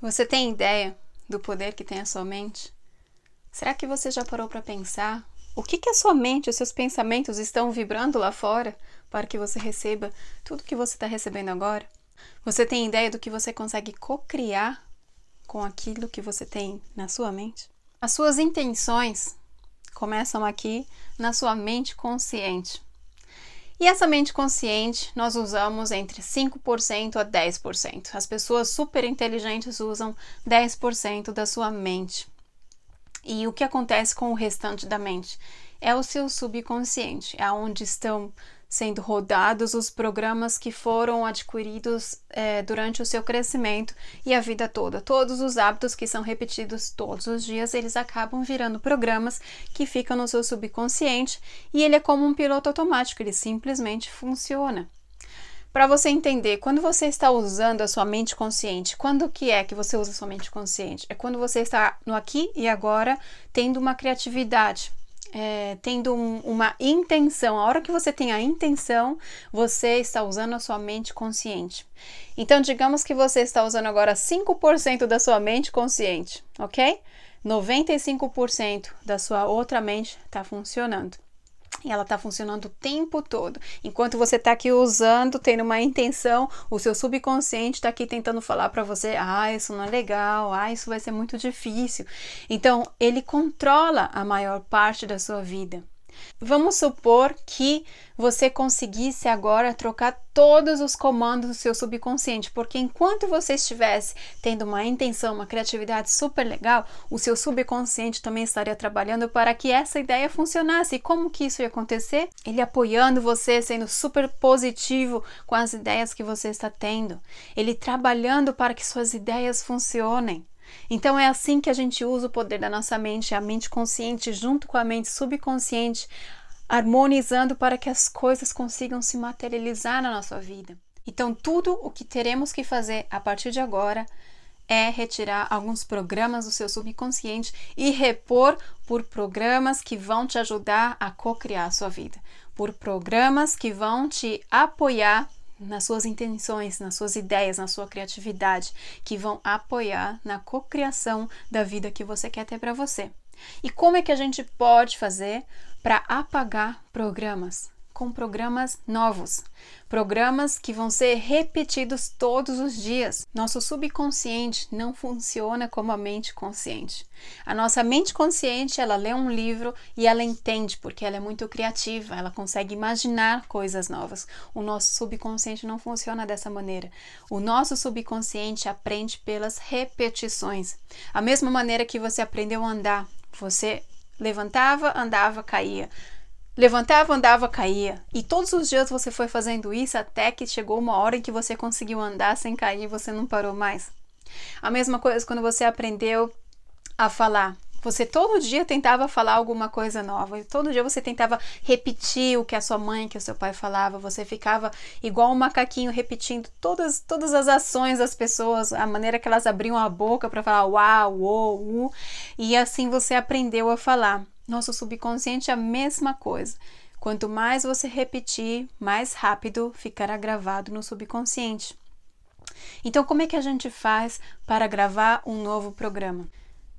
Você tem ideia do poder que tem a sua mente? Será que você já parou para pensar o que, que a sua mente, os seus pensamentos estão vibrando lá fora para que você receba tudo que você está recebendo agora? Você tem ideia do que você consegue co-criar com aquilo que você tem na sua mente? As suas intenções começam aqui na sua mente consciente. E essa mente consciente nós usamos entre 5% a 10%. As pessoas super inteligentes usam 10% da sua mente. E o que acontece com o restante da mente? É o seu subconsciente, é onde estão sendo rodados os programas que foram adquiridos é, durante o seu crescimento e a vida toda. Todos os hábitos que são repetidos todos os dias, eles acabam virando programas que ficam no seu subconsciente e ele é como um piloto automático, ele simplesmente funciona para você entender, quando você está usando a sua mente consciente, quando que é que você usa a sua mente consciente? É quando você está no aqui e agora, tendo uma criatividade, é, tendo um, uma intenção. A hora que você tem a intenção, você está usando a sua mente consciente. Então, digamos que você está usando agora 5% da sua mente consciente, ok? 95% da sua outra mente está funcionando e ela está funcionando o tempo todo. Enquanto você está aqui usando, tendo uma intenção, o seu subconsciente está aqui tentando falar para você: ah, isso não é legal, ah, isso vai ser muito difícil. Então, ele controla a maior parte da sua vida. Vamos supor que você conseguisse agora trocar todos os comandos do seu subconsciente, porque enquanto você estivesse tendo uma intenção, uma criatividade super legal, o seu subconsciente também estaria trabalhando para que essa ideia funcionasse. E como que isso ia acontecer? Ele apoiando você, sendo super positivo com as ideias que você está tendo, ele trabalhando para que suas ideias funcionem. Então é assim que a gente usa o poder da nossa mente, a mente consciente junto com a mente subconsciente, harmonizando para que as coisas consigam se materializar na nossa vida. Então tudo o que teremos que fazer a partir de agora é retirar alguns programas do seu subconsciente e repor por programas que vão te ajudar a co-criar a sua vida, por programas que vão te apoiar nas suas intenções, nas suas ideias, na sua criatividade, que vão apoiar na cocriação da vida que você quer ter para você. E como é que a gente pode fazer para apagar programas? com programas novos, programas que vão ser repetidos todos os dias. Nosso subconsciente não funciona como a mente consciente. A nossa mente consciente, ela lê um livro e ela entende porque ela é muito criativa, ela consegue imaginar coisas novas. O nosso subconsciente não funciona dessa maneira. O nosso subconsciente aprende pelas repetições. A mesma maneira que você aprendeu a andar, você levantava, andava, caía. Levantava, andava, caía. E todos os dias você foi fazendo isso até que chegou uma hora em que você conseguiu andar sem cair e você não parou mais. A mesma coisa quando você aprendeu a falar. Você todo dia tentava falar alguma coisa nova, e todo dia você tentava repetir o que a sua mãe, que o seu pai falava, você ficava igual um macaquinho repetindo todas, todas as ações das pessoas, a maneira que elas abriam a boca para falar uau, uou, u, e assim você aprendeu a falar. Nosso subconsciente é a mesma coisa. Quanto mais você repetir, mais rápido ficará gravado no subconsciente. Então, como é que a gente faz para gravar um novo programa?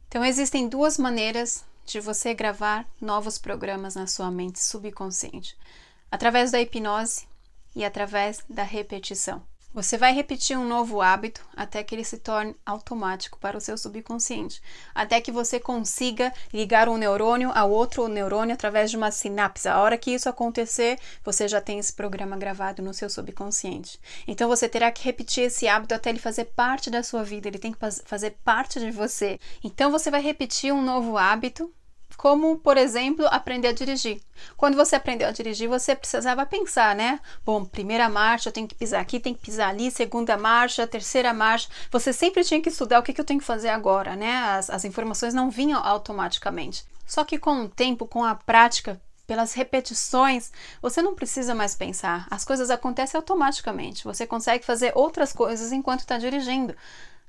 Então, existem duas maneiras de você gravar novos programas na sua mente subconsciente: através da hipnose e através da repetição. Você vai repetir um novo hábito até que ele se torne automático para o seu subconsciente, até que você consiga ligar um neurônio ao outro neurônio através de uma sinapse. A hora que isso acontecer, você já tem esse programa gravado no seu subconsciente. Então você terá que repetir esse hábito até ele fazer parte da sua vida, ele tem que fazer parte de você. Então você vai repetir um novo hábito como, por exemplo, aprender a dirigir. Quando você aprendeu a dirigir, você precisava pensar, né? Bom, primeira marcha, eu tenho que pisar aqui, tem que pisar ali, segunda marcha, terceira marcha. Você sempre tinha que estudar o que, que eu tenho que fazer agora, né? As, as informações não vinham automaticamente. Só que com o tempo, com a prática, pelas repetições, você não precisa mais pensar. As coisas acontecem automaticamente. Você consegue fazer outras coisas enquanto está dirigindo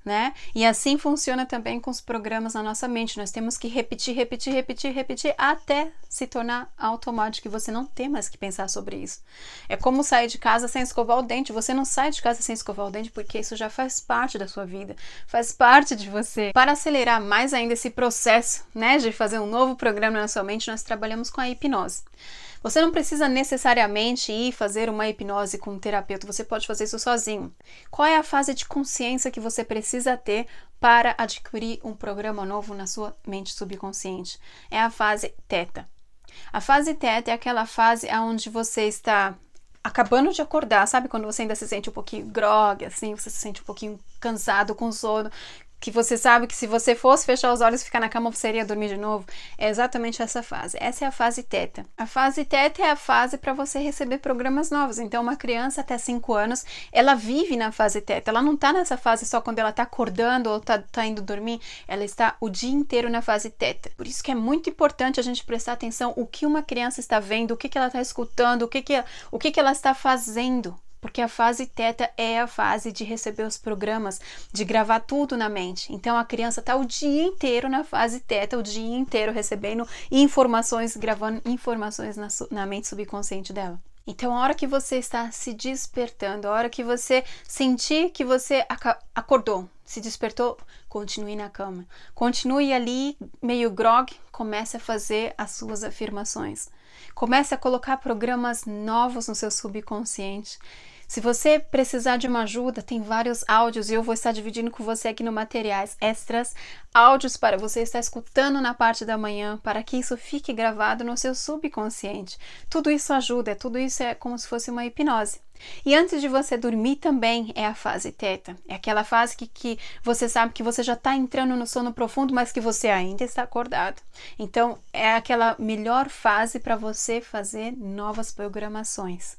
né? E assim funciona também com os programas na nossa mente. Nós temos que repetir, repetir, repetir, repetir até se tornar automático e você não tem mais que pensar sobre isso. É como sair de casa sem escovar o dente. Você não sai de casa sem escovar o dente porque isso já faz parte da sua vida, faz parte de você. Para acelerar mais ainda esse processo, né, de fazer um novo programa na sua mente, nós trabalhamos com a hipnose. Você não precisa necessariamente ir fazer uma hipnose com um terapeuta, você pode fazer isso sozinho. Qual é a fase de consciência que você precisa ter para adquirir um programa novo na sua mente subconsciente? É a fase teta. A fase teta é aquela fase onde você está acabando de acordar, sabe? Quando você ainda se sente um pouquinho grogue, assim, você se sente um pouquinho cansado, com sono, que você sabe que se você fosse fechar os olhos e ficar na cama, você iria dormir de novo. É exatamente essa fase. Essa é a fase teta. A fase teta é a fase para você receber programas novos. Então, uma criança até 5 anos, ela vive na fase teta. Ela não está nessa fase só quando ela está acordando ou está tá indo dormir. Ela está o dia inteiro na fase teta. Por isso que é muito importante a gente prestar atenção o que uma criança está vendo, o que, que ela está escutando, o que, que, o que, que ela está fazendo porque a fase teta é a fase de receber os programas, de gravar tudo na mente. Então a criança está o dia inteiro na fase teta, o dia inteiro recebendo informações, gravando informações na, na mente subconsciente dela. Então, a hora que você está se despertando, a hora que você sentir que você acordou, se despertou, continue na cama. Continue ali, meio grog, comece a fazer as suas afirmações. Comece a colocar programas novos no seu subconsciente. Se você precisar de uma ajuda, tem vários áudios e eu vou estar dividindo com você aqui no Materiais Extras, áudios para você estar escutando na parte da manhã, para que isso fique gravado no seu subconsciente. Tudo isso ajuda, tudo isso é como se fosse uma hipnose. E antes de você dormir também é a fase teta. É aquela fase que, que você sabe que você já está entrando no sono profundo, mas que você ainda está acordado. Então, é aquela melhor fase para você fazer novas programações.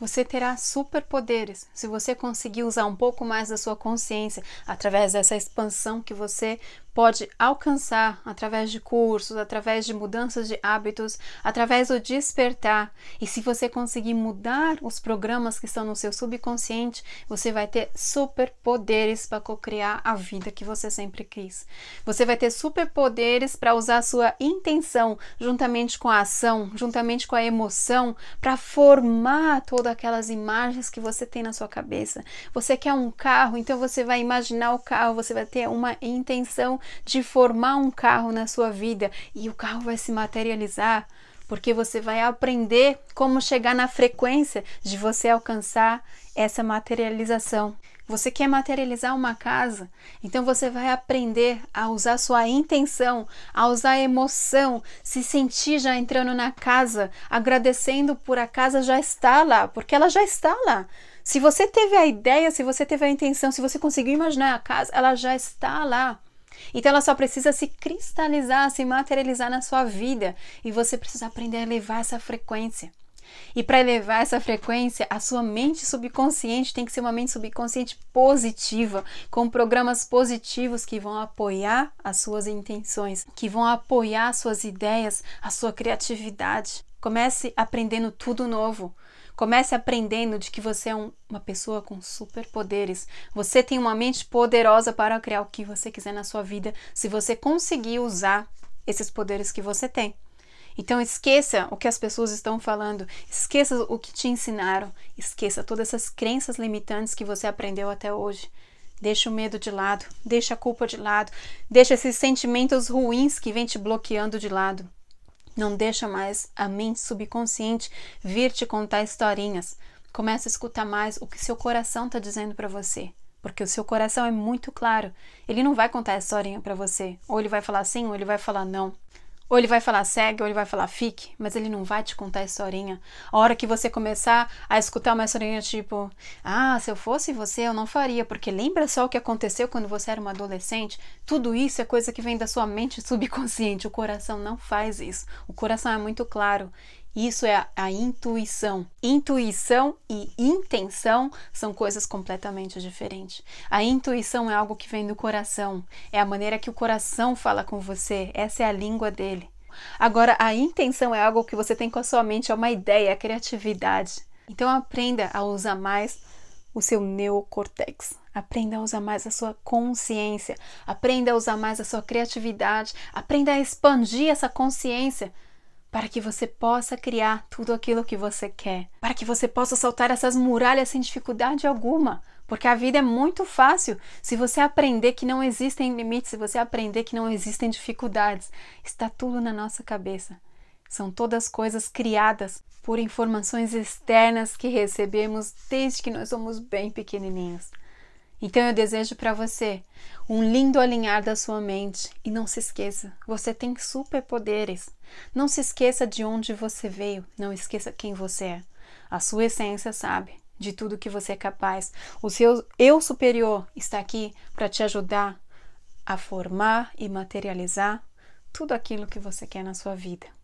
Você terá superpoderes se você conseguir usar um pouco mais da sua consciência através dessa expansão que você pode alcançar através de cursos, através de mudanças de hábitos, através do despertar. E se você conseguir mudar os programas que estão no seu subconsciente, você vai ter superpoderes para cocriar a vida que você sempre quis. Você vai ter superpoderes para usar a sua intenção juntamente com a ação, juntamente com a emoção, para formar toda aquelas imagens que você tem na sua cabeça. Você quer um carro, então você vai imaginar o carro, você vai ter uma intenção de formar um carro na sua vida e o carro vai se materializar porque você vai aprender como chegar na frequência de você alcançar essa materialização. Você quer materializar uma casa, então você vai aprender a usar sua intenção, a usar a emoção, se sentir já entrando na casa, agradecendo por a casa já estar lá, porque ela já está lá. Se você teve a ideia, se você teve a intenção, se você conseguiu imaginar a casa, ela já está lá. Então ela só precisa se cristalizar, se materializar na sua vida e você precisa aprender a elevar essa frequência. E para elevar essa frequência, a sua mente subconsciente tem que ser uma mente subconsciente positiva, com programas positivos que vão apoiar as suas intenções, que vão apoiar suas ideias, a sua criatividade. Comece aprendendo tudo novo. Comece aprendendo de que você é um, uma pessoa com superpoderes. Você tem uma mente poderosa para criar o que você quiser na sua vida, se você conseguir usar esses poderes que você tem. Então esqueça o que as pessoas estão falando, esqueça o que te ensinaram, esqueça todas essas crenças limitantes que você aprendeu até hoje. Deixa o medo de lado, deixa a culpa de lado, deixa esses sentimentos ruins que vêm te bloqueando de lado. Não deixa mais a mente subconsciente vir te contar historinhas. Começa a escutar mais o que seu coração está dizendo para você porque o seu coração é muito claro. Ele não vai contar a historinha para você, ou ele vai falar sim, ou ele vai falar não. Ou ele vai falar segue, ou ele vai falar fique, mas ele não vai te contar a historinha. A hora que você começar a escutar uma historinha tipo, ah, se eu fosse você, eu não faria, porque lembra só o que aconteceu quando você era uma adolescente? Tudo isso é coisa que vem da sua mente subconsciente. O coração não faz isso. O coração é muito claro. Isso é a, a intuição. Intuição e intenção são coisas completamente diferentes. A intuição é algo que vem do coração, é a maneira que o coração fala com você, essa é a língua dele. Agora, a intenção é algo que você tem com a sua mente, é uma ideia, é criatividade. Então, aprenda a usar mais o seu neocortex. Aprenda a usar mais a sua consciência. Aprenda a usar mais a sua criatividade. Aprenda a expandir essa consciência para que você possa criar tudo aquilo que você quer, para que você possa saltar essas muralhas sem dificuldade alguma, porque a vida é muito fácil se você aprender que não existem limites, se você aprender que não existem dificuldades. Está tudo na nossa cabeça. São todas coisas criadas por informações externas que recebemos desde que nós somos bem pequenininhos. Então eu desejo para você um lindo alinhar da sua mente e não se esqueça, você tem superpoderes. Não se esqueça de onde você veio, não esqueça quem você é. A sua essência sabe de tudo que você é capaz. O seu eu superior está aqui para te ajudar a formar e materializar tudo aquilo que você quer na sua vida.